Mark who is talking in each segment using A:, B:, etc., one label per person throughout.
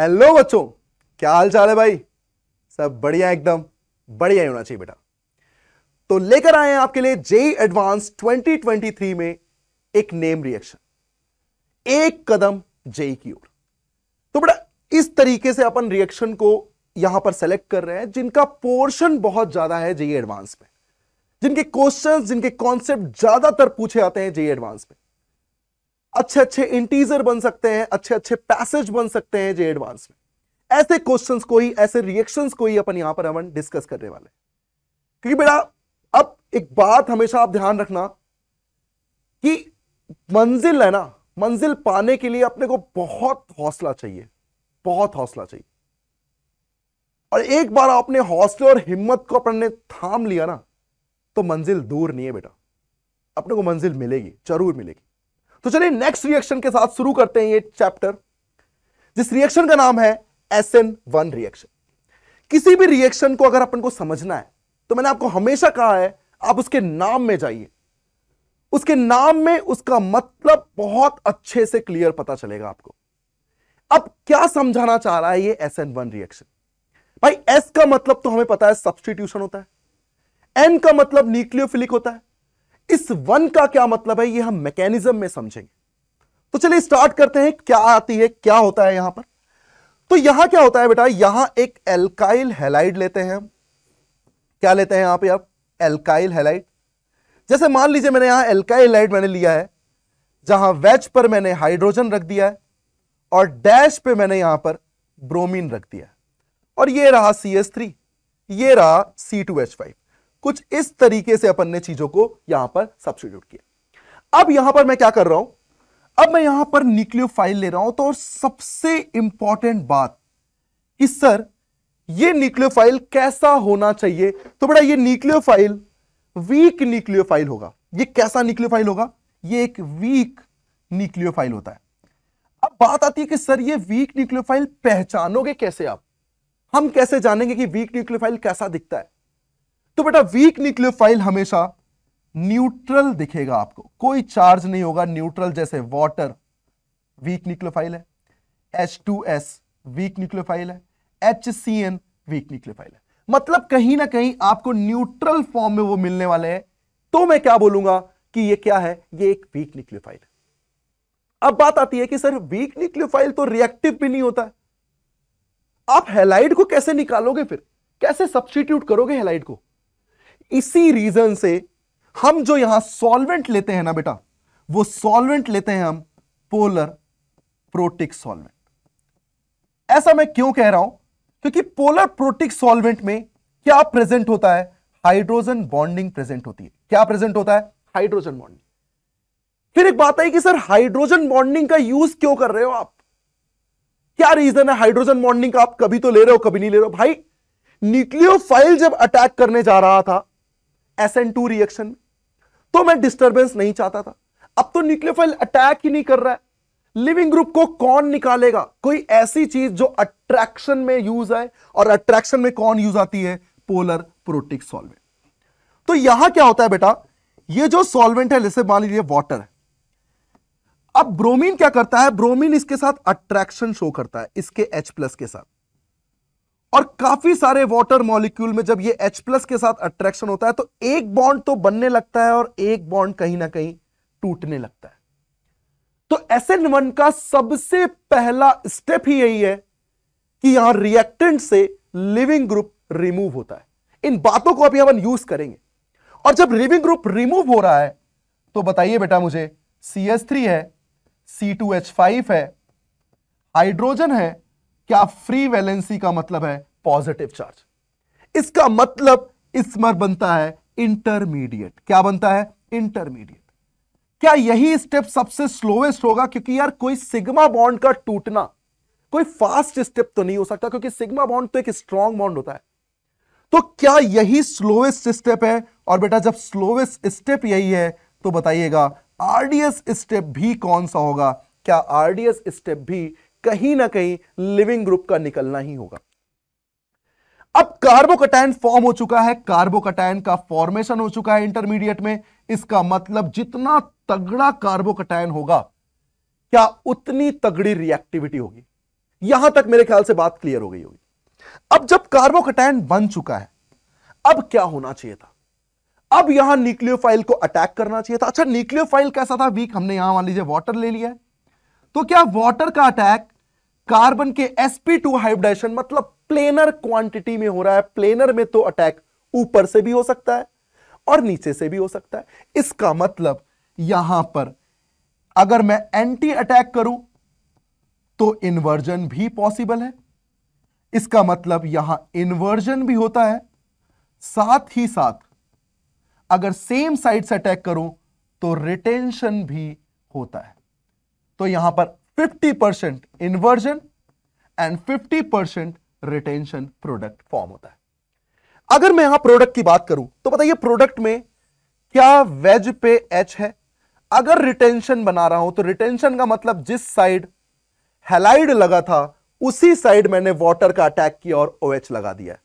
A: Hello बच्चों क्या हाल चाल है भाई सब बढ़िया एकदम बढ़िया ही होना चाहिए बेटा तो लेकर आए हैं आपके लिए जेई एडवांस 2023 में एक नेम रिएक्शन एक कदम जेई की ओर तो बेटा इस तरीके से अपन रिएक्शन को यहां पर सेलेक्ट कर रहे हैं जिनका पोर्शन बहुत ज्यादा है जेई एडवांस में जिनके क्वेश्चन जिनके कॉन्सेप्ट ज्यादातर पूछे आते हैं जेई एडवांस में अच्छे अच्छे इंटीजर बन सकते हैं अच्छे अच्छे पैसेज बन सकते हैं जे एडवांस में ऐसे क्वेश्चन को ही ऐसे रिएक्शन को ही अपन यहां पर अमन डिस्कस करने वाले क्योंकि बेटा अब एक बात हमेशा आप ध्यान रखना कि मंजिल है ना मंजिल पाने के लिए अपने को बहुत हौसला चाहिए बहुत हौसला चाहिए और एक बार आपने हौसले और हिम्मत को अपने थाम लिया ना तो मंजिल दूर नहीं है बेटा अपने को मंजिल मिलेगी जरूर मिलेगी तो चलिए नेक्स्ट रिएक्शन के साथ शुरू करते हैं ये चैप्टर जिस रिएक्शन का नाम है एस एन वन रिएक्शन किसी भी रिएक्शन को अगर अपन को समझना है तो मैंने आपको हमेशा कहा है आप उसके नाम में जाइए उसके नाम में उसका मतलब बहुत अच्छे से क्लियर पता चलेगा आपको अब क्या समझाना चाह रहा है ये एस एन वन रिएक्शन भाई एस का मतलब तो हमें पता है सब्सटीट्यूशन होता है एन का मतलब न्यूक्लियोफिलिक होता है इस वन का क्या मतलब है ये हम मैकेनिज्म में समझेंगे तो चलिए स्टार्ट करते हैं क्या आती है क्या होता है यहां पर तो यहां क्या होता है बेटा यहां एक एल्काइल हेलाइड लेते हैं हम क्या लेते हैं यहां पे आप एल्काइल हेलाइड जैसे मान लीजिए मैंने यहां एल्काइल हेलाइड मैंने लिया है जहां वेज पर मैंने हाइड्रोजन रख दिया है और डैश पे मैंने यहां पर ब्रोमीन रख दिया है और ये रहा सी एस थ्री ये रहा सी टू एच फाइव कुछ इस तरीके से अपन ने चीजों को यहां पर सब्सिट्यूट किया अब यहां पर मैं क्या कर रहा हूं अब मैं यहां पर फाइल ले रहा हूं तो सबसे इंपॉर्टेंट बात कि सर ये फाइल कैसा होना चाहिए तो बड़ा ये फाइल वीक फाइल होगा ये कैसा फाइल होगा ये एक वीक फाइल होता है अब बात आती है कि सर ये वीक फाइल पहचानोगे कैसे आप हम कैसे जानेंगे कि वीक फाइल कैसा दिखता है तो बेटा वीक न्यूक्लियोफाइल हमेशा न्यूट्रल दिखेगा आपको कोई चार्ज नहीं होगा न्यूट्रल जैसे वाटर वीक न्यूक्लियोफाइल है H two S weak nucleophile है H C N weak nucleophile है मतलब कहीं ना कहीं आपको न्यूट्रल फॉर्म में वो मिलने वाले हैं तो मैं क्या बोलूंगा कि ये क्या है ये एक वीक न्यूक्लियोफाइल है अब बात आती है कि सर वीक न्यूक्लियोफाइल तो रिएक्टिव भी नहीं होता है आप हेलाइड को कैसे निकालोगे फिर कैसे सब्सटीट्यूट करोगे हेलाइड को इसी रीजन से हम जो यहां सॉल्वेंट लेते हैं ना बेटा वो सॉल्वेंट लेते हैं हम पोलर प्रोटिक सॉल्वेंट ऐसा मैं क्यों कह रहा हूं क्योंकि पोलर प्रोटिक सॉल्वेंट में क्या प्रेजेंट होता है हाइड्रोजन बॉन्डिंग प्रेजेंट होती है क्या प्रेजेंट होता है हाइड्रोजन बॉन्डिंग फिर एक बात आई कि सर हाइड्रोजन बॉन्डिंग का यूज क्यों कर रहे हो आप क्या रीजन है हाइड्रोजन बॉन्डिंग का आप कभी तो ले रहे हो कभी नहीं ले रहे हो भाई न्यूक्लियोफाइल जब अटैक करने जा रहा था एस एन टू रिएक्शन में तो मैं डिस्टर्बेंस नहीं चाहता था अब तो न्यूक्लियोफाइल अटैक ही नहीं कर रहा है लिविंग ग्रुप को कौन निकालेगा कोई ऐसी चीज जो अट्रैक्शन में यूज आए और अट्रैक्शन में कौन यूज आती है पोलर प्रोटिक सॉल्वेंट तो यहां क्या होता है बेटा ये जो सॉल्वेंट है जैसे मान लीजिए वॉटर है अब ब्रोमीन क्या करता है ब्रोमीन इसके साथ अट्रैक्शन शो करता है इसके H प्लस के साथ और काफी सारे वाटर मॉलिक्यूल में जब ये H प्लस के साथ अट्रैक्शन होता है तो एक बॉन्ड तो बनने लगता है और एक बॉन्ड कहीं ना कहीं टूटने लगता है तो SN1 का सबसे पहला स्टेप ही यही है कि यहां रिएक्टेंट से लिविंग ग्रुप रिमूव होता है इन बातों को अभी हम यूज करेंगे और जब लिविंग ग्रुप रिमूव हो रहा है तो बताइए बेटा मुझे थ्री है फाइव है हाइड्रोजन है क्या फ्री वैलेंसी का मतलब है पॉजिटिव चार्ज इसका मतलब इसमर बनता है इंटरमीडिएट क्या बनता है इंटरमीडिएट क्या यही स्टेप सबसे स्लोएस्ट होगा क्योंकि यार कोई सिग्मा बॉन्ड का टूटना कोई फास्ट स्टेप तो नहीं हो सकता क्योंकि सिग्मा बॉन्ड तो एक स्ट्रॉन्ग बॉन्ड होता है तो क्या यही स्लोएस्ट स्टेप है और बेटा जब स्लोएस्ट स्टेप यही है तो बताइएगा आरडीएस स्टेप भी कौन सा होगा क्या आरडीएस स्टेप भी कहीं ना कहीं लिविंग ग्रुप का निकलना ही होगा अब कार्बोकटायन फॉर्म हो चुका है कार्बोकटाइन का फॉर्मेशन हो चुका है इंटरमीडिएट में इसका मतलब जितना तगड़ा कार्बोकटायन होगा क्या उतनी तगड़ी रिएक्टिविटी होगी यहां तक मेरे ख्याल से बात क्लियर हो गई होगी अब जब कार्बोकटाइन बन चुका है अब क्या होना चाहिए था अब यहां न्यूक्लियोफाइल को अटैक करना चाहिए था अच्छा न्यूक्लियोफाइल कैसा था वीक हमने यहां मान लीजिए वॉटर ले लिया तो क्या वॉटर का अटैक कार्बन के sp2 टू हाइब्रिडाइजेशन मतलब प्लेनर क्वांटिटी में हो रहा है प्लेनर में तो अटैक ऊपर से भी हो सकता है और नीचे से भी हो सकता है इसका मतलब यहां पर अगर मैं एंटी अटैक करूं तो इन्वर्जन भी पॉसिबल है इसका मतलब यहां इन्वर्जन भी होता है साथ ही साथ अगर सेम साइड से अटैक करूं तो रिटेंशन भी होता है तो यहां पर 50% inversion and 50% retention product form होता है अगर मैं यहां प्रोडक्ट की बात करूं तो बताइए प्रोडक्ट में क्या वेज पे एच है अगर रिटेंशन बना रहा हूं तो रिटेंशन का मतलब जिस साइड हेलाइड लगा था उसी साइड मैंने वाटर का अटैक किया और ओ OH लगा दिया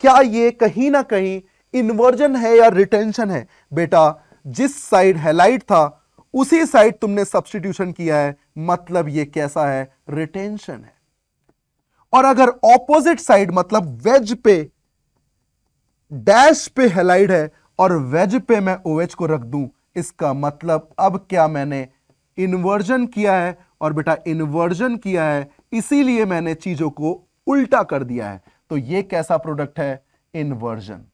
A: क्या यह कहीं ना कहीं इन्वर्जन है या रिटेंशन है बेटा जिस साइड हेलाइट था उसी साइड तुमने सब्सटीट्यूशन किया है मतलब यह कैसा है रिटेंशन है और अगर ऑपोजिट साइड मतलब वेज पे डैश पे हेलाइड है और वेज पे मैं OH को रख दूं इसका मतलब अब क्या मैंने इन्वर्जन किया है और बेटा इन्वर्जन किया है इसीलिए मैंने चीजों को उल्टा कर दिया है तो ये कैसा प्रोडक्ट है इन्वर्जन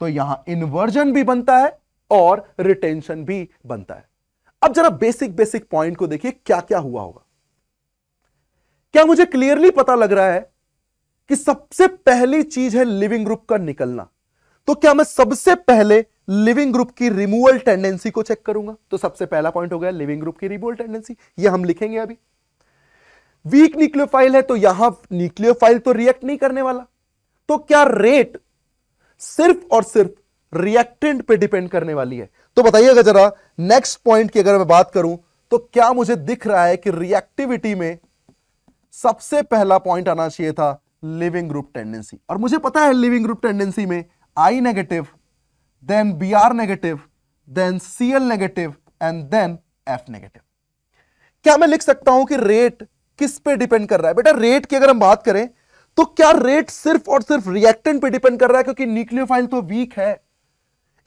A: तो यहां इन्वर्जन भी बनता है और रिटेंशन भी बनता है अब जरा बेसिक बेसिक पॉइंट को देखिए क्या क्या हुआ होगा क्या मुझे क्लियरली पता लग रहा है कि सबसे पहली चीज है लिविंग ग्रुप का निकलना तो क्या मैं सबसे पहले लिविंग ग्रुप की रिमूवल टेंडेंसी को चेक करूंगा तो सबसे पहला पॉइंट हो गया लिविंग ग्रुप की रिमूवल टेंडेंसी ये हम लिखेंगे अभी वीक न्यूक्लियोफाइल है तो यहां न्यूक्लियोफाइल तो रिएक्ट नहीं करने वाला तो क्या रेट सिर्फ और सिर्फ रिएक्टेंट पे डिपेंड करने वाली है तो बताइएगा जरा नेक्स्ट पॉइंट की अगर मैं बात करूं तो क्या मुझे दिख रहा है कि रिएक्टिविटी में सबसे पहला पॉइंट आना चाहिए था लिविंग ग्रुप टेंडेंसी और मुझे पता है लिविंग ग्रुप टेंडेंसी में I negative then B R negative then C L negative and then F negative क्या मैं लिख सकता हूं कि रेट किस पे डिपेंड कर रहा है बेटा रेट की अगर हम बात करें तो क्या रेट सिर्फ और सिर्फ रिएक्टेंट पे डिपेंड कर रहा है क्योंकि न्यूक्लियोफाइल तो वीक है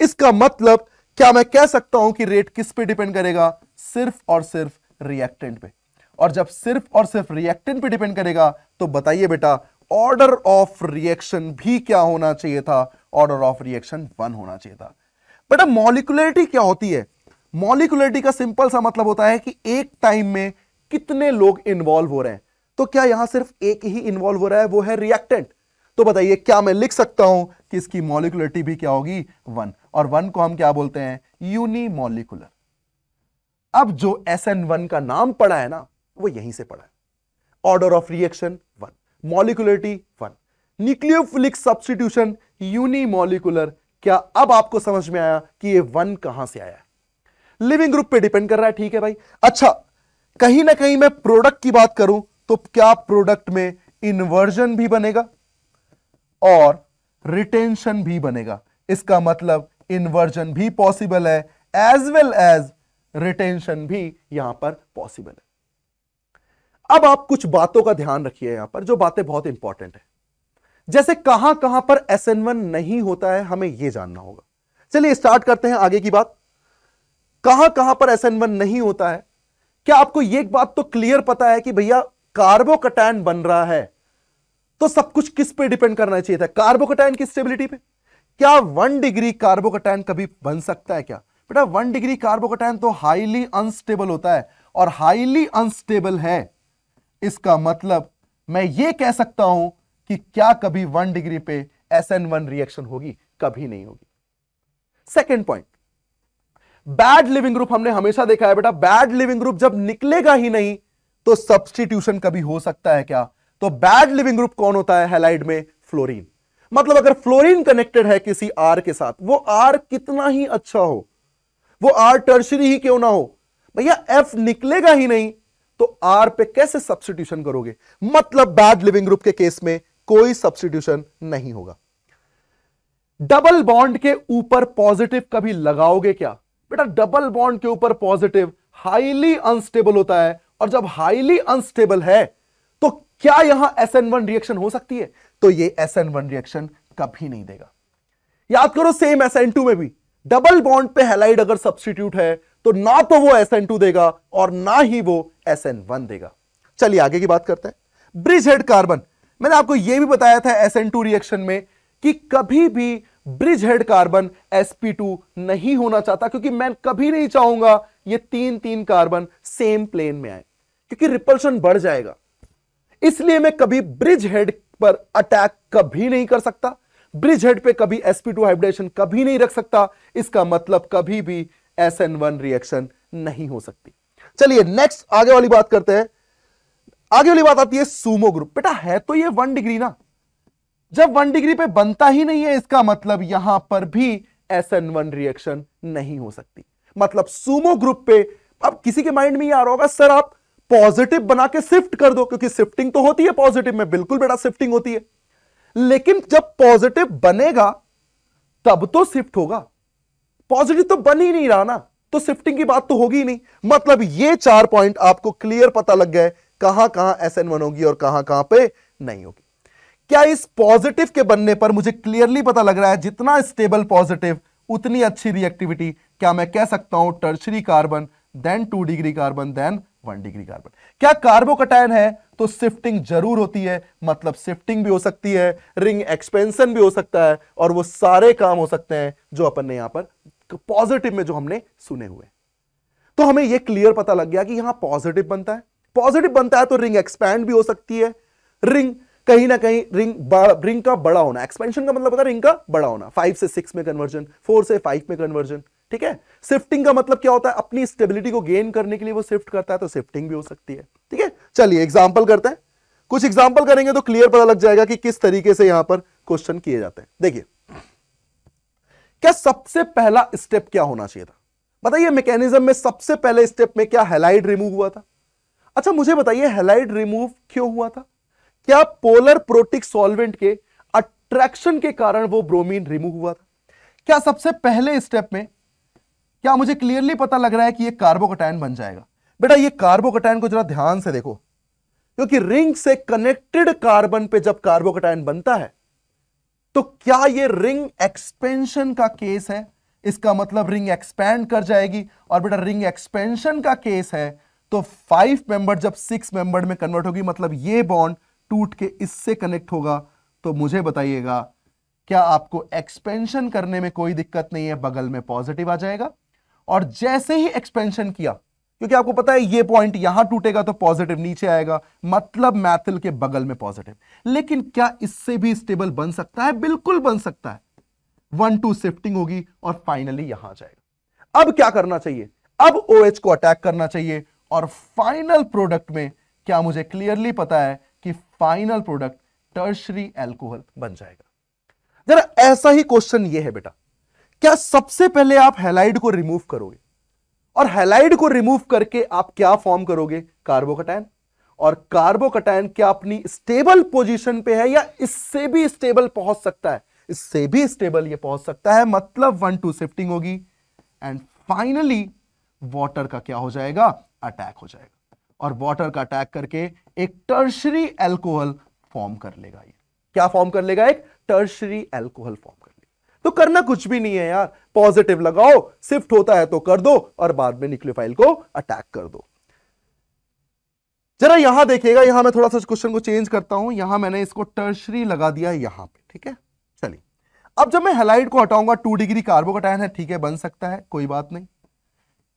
A: इसका मतलब क्या मैं कह सकता हूं कि रेट किस पे डिपेंड करेगा सिर्फ और सिर्फ रिएक्टेंट पे और जब सिर्फ और सिर्फ रिएक्टेंट पे डिपेंड करेगा तो बताइए बेटा ऑर्डर ऑफ रिएक्शन भी क्या होना चाहिए था ऑर्डर ऑफ रिएक्शन वन होना चाहिए था बेटा मॉलिकुलरिटी क्या होती है मॉलिकुलरिटी का सिंपल सा मतलब होता है कि एक टाइम में कितने लोग इन्वॉल्व हो रहे हैं तो क्या यहां सिर्फ एक ही इन्वॉल्व हो रहा है वो है रिएक्टेंट तो बताइए क्या मैं लिख सकता हूं कि इसकी मॉलिकुलरिटी भी क्या होगी वन और वन को हम क्या बोलते हैं यूनिमोलिकुलर अब जो एस एन वन का नाम पड़ा है ना वो यहीं से पड़ा है order of reaction one molecularity one nucleophilic substitution unimolecular क्या अब आपको समझ में आया कि ये वन कहां से आया लिविंग ग्रुप पे डिपेंड कर रहा है ठीक है भाई अच्छा कहीं ना कहीं मैं प्रोडक्ट की बात करूं तो क्या प्रोडक्ट में इन्वर्जन भी बनेगा और रिटेंशन भी बनेगा इसका मतलब इन्वर्जन भी पॉसिबल है एज वेल एज रिटेंशन भी यहां पर पॉसिबल है अब आप कुछ बातों का ध्यान रखिए यहां पर जो बातें बहुत इंपॉर्टेंट है जैसे कहां कहां पर एस एन वन नहीं होता है हमें यह जानना होगा चलिए स्टार्ट करते हैं आगे की बात कहां कहां पर एस एन वन नहीं होता है क्या आपको यह बात तो क्लियर पता है कि भैया कार्बोकटैन बन रहा है तो सब कुछ किस पे डिपेंड करना चाहिए था कार्बोकटैन की स्टेबिलिटी पे क्या वन डिग्री कार्बोकटैन कभी बन सकता है क्या बेटा वन डिग्री कार्बोकटैन तो हाईली अनस्टेबल होता है और हाईली अनस्टेबल है इसका मतलब मैं ये कह सकता हूं कि क्या कभी वन डिग्री पे एस एन वन रिएक्शन होगी कभी नहीं होगी second point bad leaving group हमने हमेशा देखा है बेटा बैड लिविंग ग्रुप जब निकलेगा ही नहीं तो सब्सटीट्यूशन कभी हो सकता है क्या तो बैड लिविंग ग्रुप कौन होता है हेलाइड में फ्लोरीन मतलब अगर फ्लोरीन कनेक्टेड है किसी आर के साथ वो आर कितना ही अच्छा हो वो आर टर्शरी ही क्यों ना हो भैया एफ निकलेगा ही नहीं तो आर पे कैसे सब्सटीट्यूशन करोगे मतलब बैड लिविंग ग्रुप के केस में कोई सब्सटीट्यूशन नहीं होगा डबल बॉन्ड के ऊपर पॉजिटिव कभी लगाओगे क्या बेटा डबल बॉन्ड के ऊपर पॉजिटिव हाईली अनस्टेबल होता है और जब हाईली अनस्टेबल है तो क्या यहां एस एन वन रिएक्शन हो सकती है तो ये एस एन वन रिएक्शन कभी नहीं देगा याद करो सेम एस टू में भी डबल बॉन्ड पे हेलाइड अगर सब्सटीट्यूट है तो ना तो वो एस टू देगा और ना ही वो एस एन वन देगा चलिए आगे की बात करते हैं ब्रिज हेड कार्बन मैंने आपको यह भी बताया था एस एन टू रिएक्शन में कि कभी भी ब्रिज हेड कार्बन sp2 नहीं होना चाहता क्योंकि मैं कभी नहीं चाहूंगा ये तीन तीन कार्बन सेम प्लेन में आए क्योंकि रिपल्शन बढ़ जाएगा इसलिए मैं कभी ब्रिज हेड पर अटैक कभी नहीं कर सकता ब्रिज हेड पे कभी sp2 हाइब्रिडेशन कभी नहीं रख सकता इसका मतलब कभी भी SN1 रिएक्शन नहीं हो सकती चलिए नेक्स्ट आगे वाली बात करते हैं आगे वाली बात आती है सूमो ग्रुप बेटा है तो ये वन डिग्री ना जब वन डिग्री पे बनता ही नहीं है इसका मतलब यहां पर भी एस एन वन रिएक्शन नहीं हो सकती मतलब सूमो ग्रुप पे अब किसी के माइंड में ये आ रहा होगा सर आप पॉजिटिव बना के शिफ्ट कर दो क्योंकि शिफ्टिंग तो होती है पॉजिटिव में बिल्कुल बेटा शिफ्टिंग होती है लेकिन जब पॉजिटिव बनेगा तब तो शिफ्ट होगा पॉजिटिव तो बन ही नहीं रहा ना तो शिफ्टिंग की बात तो होगी नहीं मतलब ये चार पॉइंट आपको क्लियर पता लग गए कहां कहां एस एन वन होगी और कहां कहां पे नहीं होगी क्या इस पॉजिटिव के बनने पर मुझे क्लियरली पता लग रहा है जितना स्टेबल पॉजिटिव उतनी अच्छी रिएक्टिविटी क्या मैं कह सकता हूं tertiary carbon then two degree carbon then one degree carbon क्या कार्बोकटायन है तो शिफ्टिंग जरूर होती है मतलब शिफ्टिंग भी हो सकती है रिंग एक्सपेंशन भी हो सकता है और वो सारे काम हो सकते हैं जो अपन ने यहां पर पॉजिटिव में जो हमने सुने हुए तो हमें यह क्लियर पता लग गया कि यहां पॉजिटिव बनता है पॉजिटिव बनता है तो रिंग एक्सपैंड भी हो सकती है रिंग कहीं ना कहीं रिंग रिंग का बड़ा होना एक्सपेंशन का मतलब होता है रिंग का बड़ा होना फाइव से सिक्स में कन्वर्जन फोर से फाइव में कन्वर्जन ठीक है शिफ्टिंग का मतलब क्या होता है अपनी स्टेबिलिटी को गेन करने के लिए वो शिफ्ट करता है तो शिफ्टिंग भी हो सकती है ठीक है चलिए एग्जाम्पल करते हैं कुछ एग्जाम्पल करेंगे तो क्लियर पता लग जाएगा कि किस तरीके से यहां पर क्वेश्चन किए जाते हैं देखिए क्या सबसे पहला स्टेप क्या होना चाहिए था बताइए मैकेनिज्म में सबसे पहले स्टेप में क्या हेलाइड रिमूव हुआ था अच्छा मुझे बताइए हेलाइड रिमूव क्यों हुआ था क्या पोलर प्रोटिक सॉल्वेंट के अट्रैक्शन के कारण वो ब्रोमीन रिमूव हुआ था क्या सबसे पहले स्टेप में क्या मुझे क्लियरली पता लग रहा है कि ये कार्बोकटाइन बन जाएगा बेटा ये कार्बोकटाइन को जरा ध्यान से देखो क्योंकि रिंग से कनेक्टेड कार्बन पे जब कार्बोकटाइन बनता है तो क्या ये रिंग एक्सपेंशन का केस है इसका मतलब रिंग एक्सपेंड कर जाएगी और बेटा रिंग एक्सपेंशन का केस है तो फाइव मेंबर जब सिक्स मेंबर में कन्वर्ट होगी मतलब ये बॉन्ड टूट के इससे कनेक्ट होगा तो मुझे बताइएगा क्या आपको एक्सपेंशन करने में कोई दिक्कत नहीं है बगल में पॉजिटिव आ जाएगा और जैसे ही एक्सपेंशन किया क्योंकि आपको पता है ये पॉइंट यहां टूटेगा तो पॉजिटिव नीचे आएगा मतलब मैथिल के बगल में पॉजिटिव लेकिन क्या इससे भी स्टेबल बन सकता है बिल्कुल बन सकता है वन टू शिफ्टिंग होगी और फाइनली यहां जाएगा अब क्या करना चाहिए अब ओ OH को अटैक करना चाहिए और फाइनल प्रोडक्ट में क्या मुझे क्लियरली पता है कि फाइनल प्रोडक्ट टर्शरी एल्कोहल बन जाएगा जरा ऐसा ही क्वेश्चन ये है बेटा क्या सबसे पहले आप हेलाइड को रिमूव करोगे और हेलाइड को रिमूव करके आप क्या फॉर्म करोगे कार्बोकटैन और कार्बोकटैन क्या अपनी स्टेबल पोजीशन पे है या इससे भी स्टेबल पहुंच सकता है इससे भी स्टेबल ये पहुंच सकता है मतलब वन टू शिफ्टिंग होगी एंड फाइनली वाटर का क्या हो जाएगा अटैक हो जाएगा और वाटर का अटैक करके एक टर्शरी एल्कोहल फॉर्म कर लेगा ये क्या फॉर्म कर लेगा एक टर्शरी एल्कोहल फॉर्म तो करना कुछ भी नहीं है यार पॉजिटिव लगाओ शिफ्ट होता है तो कर दो और बाद में निकले फाइल को अटैक कर दो जरा यहां देखिएगा यहां मैं थोड़ा सा क्वेश्चन को चेंज करता हूं यहां मैंने इसको टर्शरी लगा दिया यहां पे ठीक है चलिए अब जब मैं हेलाइड को हटाऊंगा टू डिग्री कार्बोकटायन है ठीक है बन सकता है कोई बात नहीं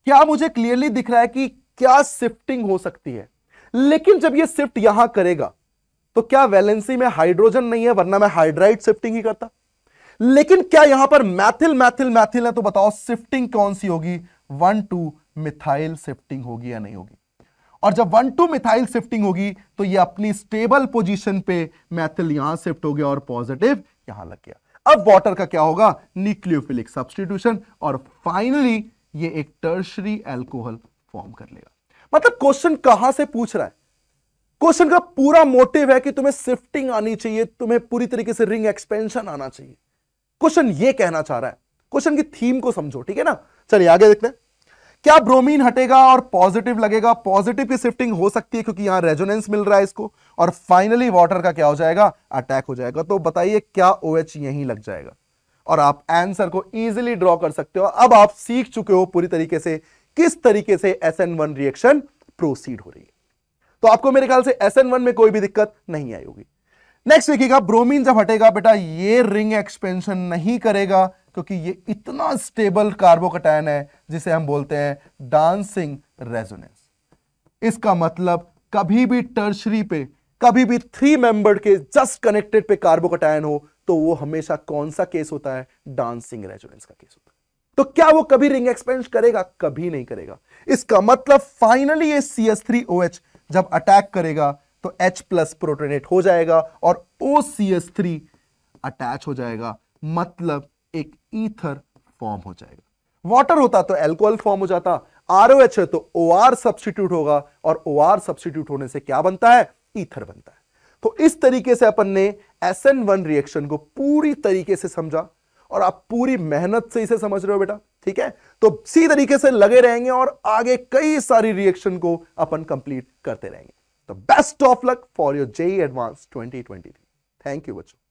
A: क्या मुझे क्लियरली दिख रहा है कि क्या शिफ्टिंग हो सकती है लेकिन जब ये शिफ्ट यहां करेगा तो क्या वैलेंसी में हाइड्रोजन नहीं है वरना मैं हाइड्राइड शिफ्टिंग ही करता लेकिन क्या यहां पर मैथिल मैथिल मैथिल है तो बताओ शिफ्टिंग कौन सी होगी वन टू मिथाइल शिफ्टिंग होगी या नहीं होगी और जब वन टू मिथाइल शिफ्टिंग होगी तो ये अपनी स्टेबल पोजीशन पे मैथिल यहां शिफ्ट हो गया और पॉजिटिव यहां लग गया अब वाटर का क्या होगा न्यूक्लियोफिलिक सब्सटीट्यूशन और फाइनली ये एक टर्शरी एल्कोहल फॉर्म कर लेगा मतलब क्वेश्चन कहां से पूछ रहा है क्वेश्चन का पूरा मोटिव है कि तुम्हें शिफ्टिंग आनी चाहिए तुम्हें पूरी तरीके से रिंग एक्सपेंशन आना चाहिए क्वेश्चन ये कहना चाह रहा है क्वेश्चन की थीम को समझो ठीक है ना चलिए आगे देखते हैं क्या ब्रोमीन हटेगा और पॉजिटिव लगेगा पॉजिटिव की शिफ्टिंग हो सकती है क्योंकि यहां रेजोनेंस मिल रहा है इसको और फाइनली वाटर का क्या हो जाएगा अटैक हो जाएगा तो बताइए क्या ओ OH यहीं लग जाएगा और आप आंसर को इजिली ड्रॉ कर सकते हो अब आप सीख चुके हो पूरी तरीके से किस तरीके से एस रिएक्शन प्रोसीड हो रही है तो आपको मेरे ख्याल से एस में कोई भी दिक्कत नहीं आई होगी नेक्स्ट देखिएगा ब्रोमीन जब हटेगा बेटा ये रिंग एक्सपेंशन नहीं करेगा क्योंकि ये इतना स्टेबल कार्बोकटायन है जिसे हम बोलते हैं डांसिंग रेजोनेंस इसका मतलब कभी भी टर्शरी पे कभी भी थ्री मेंबर के जस्ट कनेक्टेड पे कार्बोकटायन हो तो वो हमेशा कौन सा केस होता है डांसिंग रेजोनेंस का केस होता है तो क्या वो कभी रिंग एक्सपेंस करेगा कभी नहीं करेगा इसका मतलब फाइनली ये C S three O H जब अटैक करेगा तो H प्लस प्रोटोनेट हो जाएगा और ओ थ्री अटैच हो जाएगा मतलब एक ईथर फॉर्म हो जाएगा वाटर होता तो एल्कोहल फॉर्म हो जाता ROH है तो OR सब्सटीट्यूट होगा और OR सब्सटीट्यूट होने से क्या बनता है ईथर बनता है तो इस तरीके से अपन ने SN1 रिएक्शन को पूरी तरीके से समझा और आप पूरी मेहनत से इसे समझ रहे हो बेटा ठीक है तो इसी तरीके से लगे रहेंगे और आगे कई सारी रिएक्शन को अपन कंप्लीट करते रहेंगे the best of luck for your JE Advanced 2023. Thank you, Bacho.